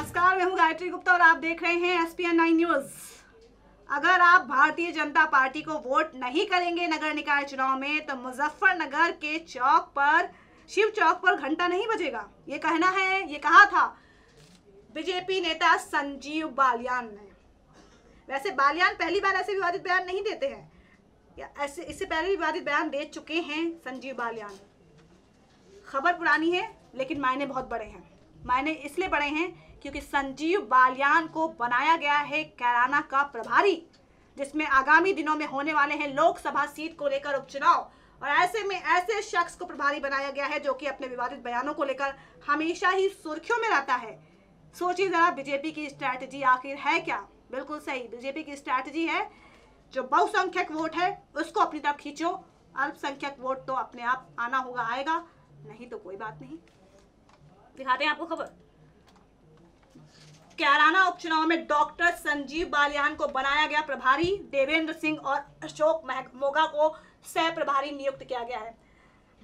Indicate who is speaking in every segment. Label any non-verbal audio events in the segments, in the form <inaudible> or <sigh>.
Speaker 1: नमस्कार मैं हूँ गायत्री गुप्ता और आप देख रहे हैं S P N nine news अगर आप भारतीय जनता पार्टी को वोट नहीं करेंगे नगर निकाय चुनाव में तो मुजफ्फरनगर के चौक पर शिव चौक पर घंटा नहीं बजेगा ये कहना है ये कहा था बीजेपी नेता संजीव बालियान ने वैसे बालियान पहली बार ऐसे विवादित बयान नहीं देते हैं ऐसे इससे पहले विवादित बयान दे चुके हैं संजीव बालियान खबर पुरानी है लेकिन मायने बहुत बड़े हैं मायने इसलिए बड़े हैं क्योंकि संजीव बालियान को बनाया गया है कैराना का प्रभारी जिसमें आगामी दिनों में होने वाले हैं लोकसभा सीट को लेकर उपचुनाव और ऐसे में ऐसे शख्स को प्रभारी बनाया गया है जो कि अपने विवादित बयानों को लेकर हमेशा ही सुर्खियों में रहता है सोचिए जरा बीजेपी की स्ट्रैटेजी आखिर है क्या बिल्कुल सही बीजेपी की स्ट्रैटेजी है जो बहुसंख्यक वोट है उसको अपनी तरफ खींचो अल्पसंख्यक वोट तो अपने आप आना होगा आएगा नहीं तो कोई बात नहीं दिखाते हैं आपको खबर कैराना उपचुनाव में डॉक्टर संजीव बालियान को बनाया गया प्रभारी देवेंद्र सिंह और अशोक मोगा को सह प्रभारी नियुक्त किया गया है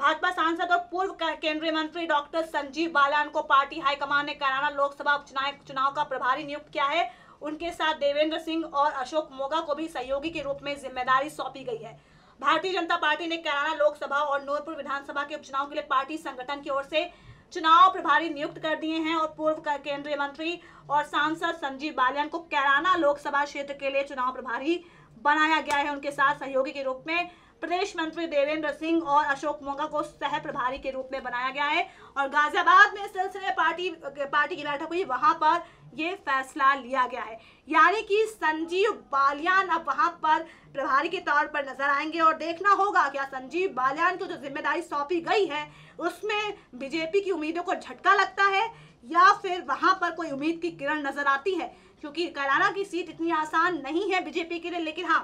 Speaker 1: भाजपा सांसद और पूर्व केंद्रीय मंत्री डॉक्टर संजीव बालियान को पार्टी हाईकमान ने कैराना लोकसभा उपचुनाव चुनाव का प्रभारी नियुक्त किया है उनके साथ देवेंद्र सिंह और अशोक मोगा को भी सहयोगी के रूप में जिम्मेदारी सौंपी गई है भारतीय जनता पार्टी ने कैराना लोकसभा और नूरपुर विधानसभा के उपचुनाव के लिए पार्टी संगठन की ओर से चुनाव प्रभारी नियुक्त कर दिए हैं और पूर्व केंद्रीय मंत्री और सांसद संजीव बालियान को कैराना लोकसभा क्षेत्र के लिए चुनाव प्रभारी बनाया गया है उनके साथ सहयोगी के रूप में प्रदेश मंत्री देवेंद्र सिंह और अशोक मोगा को सह प्रभारी के रूप में बनाया गया है और गाजियाबाद में इस सिलसिले पार्टी पार्टी की बैठक हुई वहां पर ये फैसला लिया गया है यानी कि संजीव बालियान अब वहां पर प्रभारी के तौर पर नजर आएंगे और देखना होगा क्या संजीव बालियान को जो जिम्मेदारी सौंपी गई है उसमें बीजेपी की उम्मीदों को झटका लगता है या फिर वहां पर कोई उम्मीद की किरण नजर आती है क्योंकि कराना की सीट इतनी आसान नहीं है बीजेपी के लिए लेकिन हाँ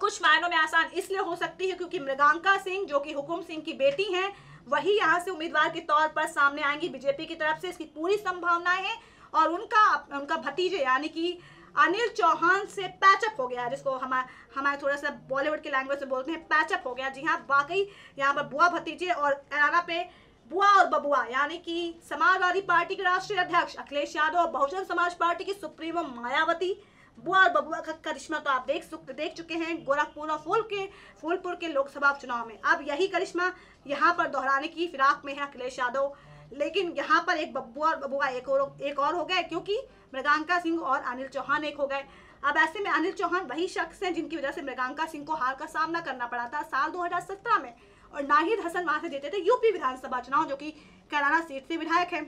Speaker 1: कुछ मायनों में आसान इसलिए हो सकती है क्योंकि मृगांका सिंह जो कि हुकुम सिंह की बेटी हैं वही यहां से उम्मीदवार के तौर पर सामने आएंगी बीजेपी की तरफ से इसकी पूरी संभावनाएं हैं और उनका उनका भतीजे यानी कि अनिल चौहान से पैचअप हो गया जिसको हमारे हमारे थोड़ा सा बॉलीवुड के लैंग्वेज में बोलते हैं पैचअप हो गया जी हाँ वाकई यहाँ पर बुआ भतीजे और एराना पे बुआ और बबुआ यानी कि समाजवादी पार्टी के राष्ट्रीय अध्यक्ष अखिलेश यादव और बहुजन समाज पार्टी की सुप्रीमो मायावती बुआ और बबुआ का करिश्मा तो आप देख देख चुके हैं गोरखपुर और फूल के फूलपुर के लोकसभा चुनाव में अब यही करिश्मा यहाँ पर दोहराने की फिराक में है अखिलेश यादव लेकिन यहाँ पर एक बब्बू और बबुआ एक और एक और हो गए क्योंकि मृगांका सिंह और अनिल चौहान एक हो गए अब ऐसे में अनिल चौहान वही शख्स हैं जिनकी वजह से मृगांका सिंह को हार का सामना करना पड़ा था साल 2017 में और नाहिद हसन वहां से जीते थे यूपी विधानसभा चुनाव जो कि कैराना सीट से विधायक हैं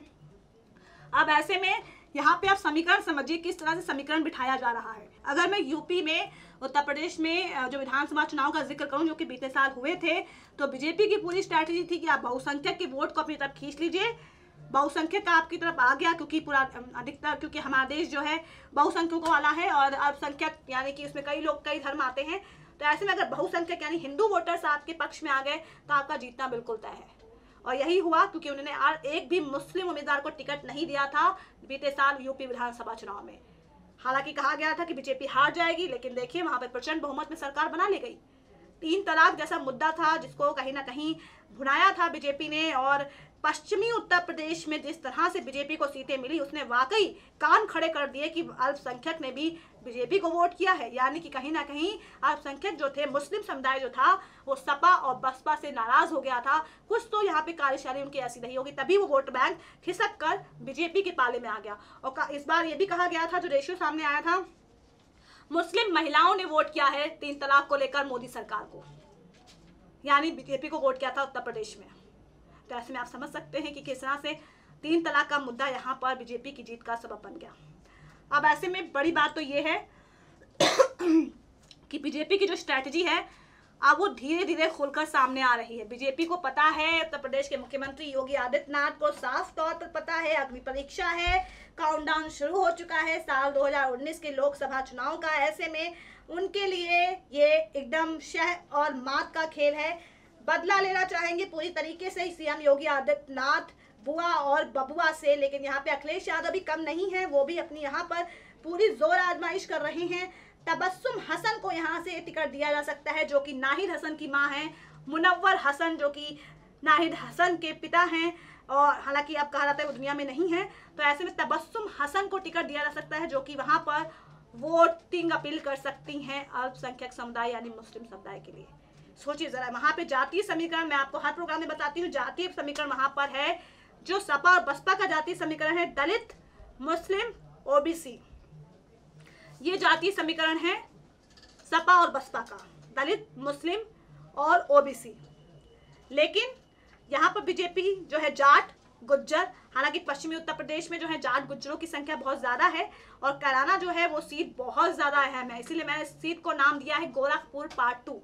Speaker 1: अब ऐसे में यहाँ पे आप समीकरण समझिए किस तरह से समीकरण बिठाया जा रहा है अगर मैं यूपी में उत्तर प्रदेश में जो विधानसभा चुनाव का जिक्र करूँ जो कि बीते साल हुए थे तो बीजेपी की पूरी स्ट्रैटेजी थी कि आप बहुसंख्यक के वोट को अपनी तरफ खींच लीजिए बहुसंख्यक का आपकी तरफ आ गया क्योंकि पूरा अधिकतर क्योंकि हमारा देश जो है बहुसंख्यकों वाला है और अल्पसंख्यक यानी कि उसमें कई लोग कई धर्म आते हैं तो ऐसे में अगर बहुसंख्यक यानी हिंदू वोटर्स आपके पक्ष में आ गए तो आपका जीतना बिल्कुल तय है और यही हुआ क्योंकि उन्होंने एक भी मुस्लिम उम्मीदवार को टिकट नहीं दिया था बीते साल यूपी विधानसभा चुनाव में हालांकि कहा गया था कि बीजेपी हार जाएगी लेकिन देखिए वहां पर प्रचंड बहुमत में सरकार बना ली गई तीन तलाक जैसा मुद्दा था जिसको कहीं ना कहीं भुनाया था बीजेपी ने और पश्चिमी उत्तर प्रदेश में जिस तरह से बीजेपी को सीटें मिली उसने वाकई कान खड़े कर दिए कि अल्पसंख्यक ने भी बीजेपी को वोट किया है यानी कि कहीं ना कहीं अल्पसंख्यक जो थे मुस्लिम समुदाय जो था वो सपा और बसपा से नाराज हो गया था कुछ तो यहाँ पे कार्यशैली उनकी ऐसी नहीं होगी तभी वो वोट बैंक खिसक कर बीजेपी के पाले में आ गया और इस बार ये भी कहा गया था जो रेशियो सामने आया था मुस्लिम महिलाओं ने वोट किया है तीन तलाक को लेकर मोदी सरकार को यानी बीजेपी को वोट किया था उत्तर प्रदेश में तो ऐसे में आप समझ सकते हैं कि किस तरह से तीन तलाक का मुद्दा यहाँ पर बीजेपी की जीत का सबब बन गया अब ऐसे में बड़ी बात तो ये है <clears throat> कि बीजेपी की जो स्ट्रैटेजी है अब वो धीरे धीरे खुलकर सामने आ रही है बीजेपी को पता है उत्तर प्रदेश के मुख्यमंत्री योगी आदित्यनाथ को साफ तौर पर पता है अग्नि परीक्षा है काउंटडाउन शुरू हो चुका है साल 2019 के लोकसभा चुनाव का ऐसे में उनके लिए ये एकदम शह और मात का खेल है बदला लेना चाहेंगे पूरी तरीके से सीएम योगी आदित्यनाथ बुआ और बबुआ से लेकिन यहाँ पे अखिलेश यादव भी कम नहीं है वो भी अपनी यहाँ पर पूरी जोर आजमाइश कर रहे हैं तबस्सुम हसन को यहाँ से टिकट दिया जा सकता है जो कि नाहिद हसन की माँ हैं मुनवर हसन जो कि नाहिद हसन के पिता हैं और हालांकि अब कहा जाता है वो दुनिया में नहीं है तो ऐसे में तबस्सुम हसन को टिकट दिया जा सकता है जो कि वहाँ पर वोटिंग अपील कर सकती हैं अल्पसंख्यक समुदाय यानी मुस्लिम समुदाय के लिए सोचिए जरा वहाँ पर जातीय समीकरण मैं आपको हर प्रोग्राम में बताती हूँ जातीय समीकरण वहाँ पर है जो सपा और बसपा का जातीय समीकरण है दलित मुस्लिम ओबीसी ये जातीय समीकरण है सपा और बसपा का दलित मुस्लिम और ओबीसी लेकिन यहाँ पर बीजेपी जो है जाट गुज्जर हालांकि पश्चिमी उत्तर प्रदेश में जो है जाट गुज्जरों की संख्या बहुत ज़्यादा है और कराना जो है वो सीट बहुत ज़्यादा अहम है इसीलिए मैंने इस सीट को नाम दिया है गोरखपुर पार्ट टू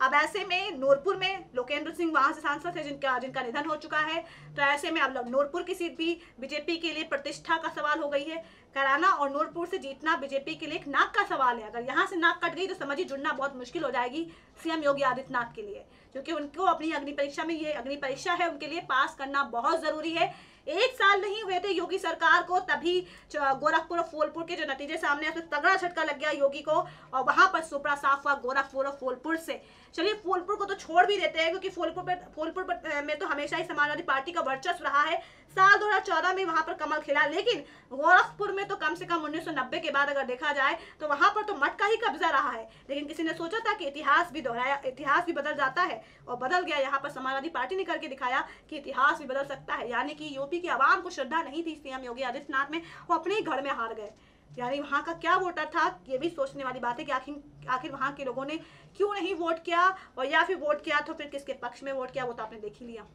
Speaker 1: अब ऐसे में नूरपुर में लोकेंद्र सिंह वहां से सांसद है जिनका जिनका निधन हो चुका है तो ऐसे में अब नूरपुर की सीट भी बीजेपी के लिए प्रतिष्ठा का सवाल हो गई है कराना और नूरपुर से जीतना बीजेपी के लिए एक नाक का सवाल है अगर यहाँ से नाक कट गई तो समझिए जुड़ना बहुत मुश्किल हो जाएगी सीएम योगी आदित्यनाथ के लिए क्योंकि उनको अपनी अग्नि परीक्षा में ये अग्नि परीक्षा है उनके लिए पास करना बहुत ज़रूरी है एक साल नहीं हुए थे योगी सरकार को तभी गोरखपुर और फूलपुर के जो नतीजे सामने आए तो तगड़ा झटका लग गया योगी को और वहां पर सुपड़ा साफ हुआ गोरखपुर और फूलपुर से चलिए फूलपुर को तो छोड़ भी देते हैं क्योंकि फूलपुर पर फूलपुर में तो हमेशा ही समाजवादी पार्टी का वर्चस्व रहा है साल 2014 में वहां पर कमल खिला लेकिन गोरखपुर में तो कम से कम 1990 के बाद अगर देखा जाए तो वहां पर तो मटका ही कब्जा रहा है लेकिन किसी ने सोचा था कि इतिहास भी दोहराया इतिहास भी बदल जाता है और बदल गया यहाँ पर समाजवादी पार्टी ने करके दिखाया कि इतिहास भी बदल सकता है यानी कि यूपी की आवाम को श्रद्धा नहीं थी सीएम योगी आदित्यनाथ में वो अपने ही घर में हार गए यानी वहाँ का क्या वोटर था ये भी सोचने वाली बात है कि आखिर आखिर वहाँ के लोगों ने क्यों नहीं वोट किया और या फिर वोट किया तो फिर किसके पक्ष में वोट किया वो तो आपने देख ही लिया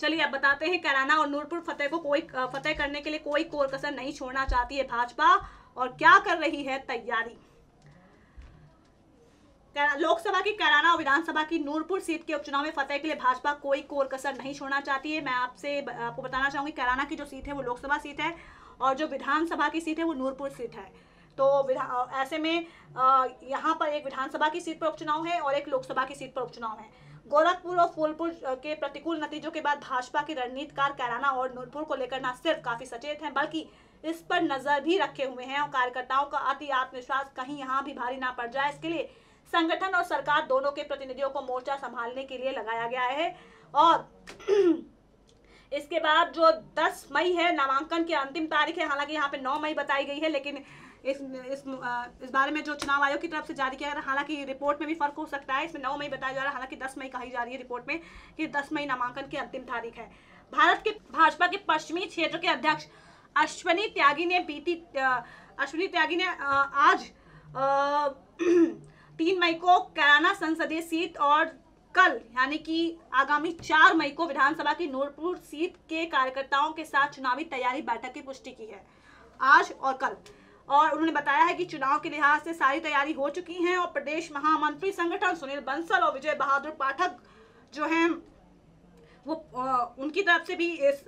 Speaker 1: चलिए अब बताते हैं कैराना और नूरपुर फतेह को कोई फतेह करने के लिए कोई कोर कसर नहीं छोड़ना चाहती है भाजपा और क्या कर रही है तैयारी लोकसभा की कैराना और विधानसभा की नूरपुर सीट के उपचुनाव में फतेह के लिए भाजपा कोई कोर कसर नहीं छोड़ना चाहती है मैं आपसे आपको बताना चाहूंगी कैराना की जो सीट है वो लोकसभा सीट है और जो विधानसभा की सीट है वो नूरपुर सीट है तो ऐसे में यहाँ पर एक विधानसभा की सीट पर उपचुनाव है और एक लोकसभा की सीट पर उपचुनाव है गोरखपुर और फूलपुर के प्रतिकूल नतीजों के बाद भाजपा के रणनीतिकार कैराना और नूरपुर को लेकर न सिर्फ काफी सचेत हैं बल्कि इस पर नजर भी रखे हुए हैं और कार्यकर्ताओं का अति आत्मविश्वास कहीं यहाँ भी भारी ना पड़ जाए इसके लिए संगठन और सरकार दोनों के प्रतिनिधियों को मोर्चा संभालने के लिए लगाया गया है और <clears throat> इसके बाद जो 10 मई है नामांकन की अंतिम तारीख है हालांकि यहाँ पे 9 मई बताई गई है लेकिन इस इस, इस बारे में जो चुनाव आयोग की तरफ से जारी किया गया हालांकि रिपोर्ट में भी फर्क हो सकता है इसमें नौ मई बताया जा रहा है हालांकि दस मई कही जा रही है रिपोर्ट में कि दस मई नामांकन की अंतिम तारीख है भारत के भाजपा के पश्चिमी क्षेत्र के अध्यक्ष अश्वनी त्यागी ने बीती अश्वनी त्यागी ने आज <clears throat> तीन मई को कैराना संसदीय सीट और कल यानी कि आगामी चार मई को विधानसभा की नूरपुर सीट के कार्यकर्ताओं के साथ चुनावी तैयारी बैठक की पुष्टि की है आज और कल और उन्होंने बताया है कि चुनाव के लिहाज से सारी तैयारी हो चुकी है और प्रदेश महामंत्री संगठन सुनील बंसल और विजय बहादुर पाठक जो हैं वो उनकी तरफ से भी इस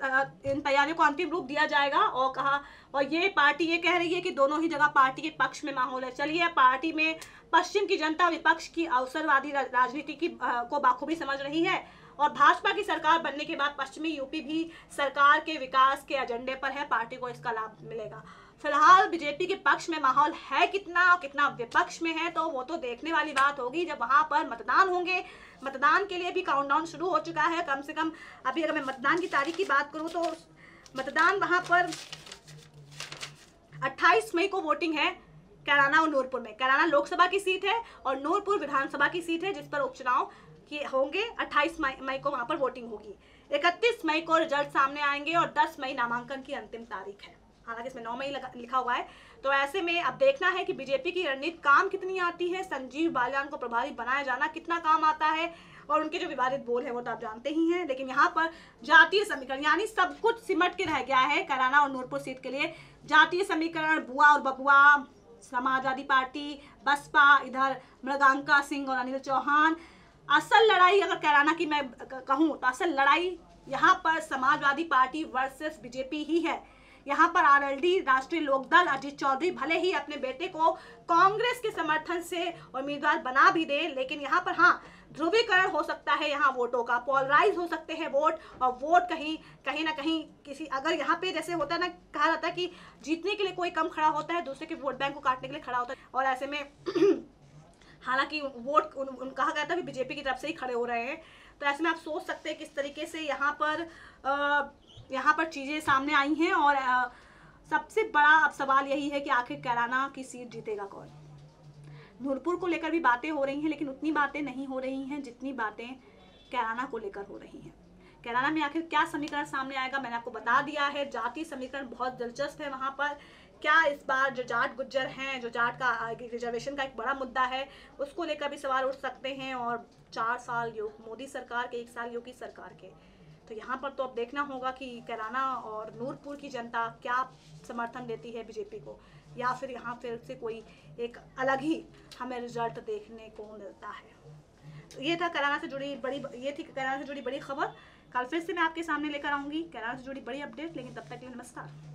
Speaker 1: इन तैयारियों को अंतिम रूप दिया जाएगा और कहा और ये पार्टी ये कह रही है कि दोनों ही जगह पार्टी के पक्ष में माहौल है चलिए पार्टी में पश्चिम की जनता विपक्ष की अवसरवादी राजनीति की को बाखूबी समझ रही है और भाजपा की सरकार बनने के बाद पश्चिमी यूपी भी सरकार के विकास के एजेंडे पर है पार्टी को इसका लाभ मिलेगा फिलहाल बीजेपी के पक्ष में माहौल है कितना और कितना विपक्ष में है तो वो तो देखने वाली बात होगी जब वहाँ पर मतदान होंगे मतदान के लिए भी काउंटडाउन शुरू हो चुका है कम से कम अभी अगर मैं मतदान की तारीख की बात करूँ तो मतदान वहाँ पर 28 मई को वोटिंग है कैराना और नूरपुर में कैराना लोकसभा की सीट है और नूरपुर विधानसभा की सीट है जिस पर उपचुनाव के होंगे अट्ठाईस मई को वहाँ पर वोटिंग होगी इकतीस मई को रिजल्ट सामने आएंगे और दस मई नामांकन की अंतिम तारीख है हालांकि इसमें नौ मई लिखा हुआ है तो ऐसे में अब देखना है कि बीजेपी की रणनीति काम कितनी आती है संजीव बालियान को प्रभारी बनाया जाना कितना काम आता है और उनके जो विवादित बोल है वो तो आप जानते ही हैं लेकिन यहाँ पर जातीय समीकरण यानी सब कुछ सिमट के रह गया है कराना और नूरपुर सीट के लिए जातीय समीकरण बुआ और बबुआ समाजवादी पार्टी बसपा इधर मृगांका सिंह और अनिल चौहान असल लड़ाई अगर कराना की मैं कहूँ तो असल लड़ाई यहाँ पर समाजवादी पार्टी वर्सेस बीजेपी ही है यहाँ पर आरएलडी राष्ट्रीय लोकदल अजीत चौधरी भले ही अपने बेटे को कांग्रेस के समर्थन से उम्मीदवार बना भी दे लेकिन यहाँ पर हाँ ध्रुवीकरण हो सकता है यहाँ वोटों का पोलराइज हो सकते हैं वोट और वोट कहीं कहीं ना कहीं किसी अगर यहाँ पे जैसे होता है ना कहा जाता है कि जीतने के लिए कोई कम खड़ा होता है दूसरे के वोट बैंक को काटने के लिए खड़ा होता है और ऐसे में <clears throat> हालांकि वोट उन, कहा गया था कि बीजेपी की तरफ से ही खड़े हो रहे हैं तो ऐसे में आप सोच सकते हैं किस तरीके से यहाँ पर आ, यहाँ पर चीज़ें सामने आई हैं और आ, सबसे बड़ा अब सवाल यही है कि आखिर कैराना की सीट जीतेगा कौन नूरपुर को लेकर भी बातें हो रही हैं लेकिन उतनी बातें नहीं हो रही हैं जितनी बातें कैराना को लेकर हो रही हैं कैराना में आखिर क्या समीकरण सामने आएगा मैंने आपको बता दिया है जाति समीकरण बहुत दिलचस्प है वहाँ पर क्या इस बार जो जाट गुज्जर हैं जो जाट का रिजर्वेशन का एक बड़ा मुद्दा है उसको लेकर भी सवाल उठ सकते हैं और चार साल योग मोदी सरकार के एक साल योगी सरकार के तो यहाँ पर तो अब देखना होगा कि कराना और नूरपुर की जनता क्या समर्थन देती है बीजेपी को या फिर यहाँ फिर से कोई एक अलग ही हमें रिजल्ट देखने को मिलता है तो ये था कराना से जुड़ी बड़ी ये थी कराना से जुड़ी बड़ी खबर कल फिर से मैं आपके सामने लेकर आऊँगी कराना से जुड़ी बड़ी अपडेट लेकिन तब तक के लिए नमस्कार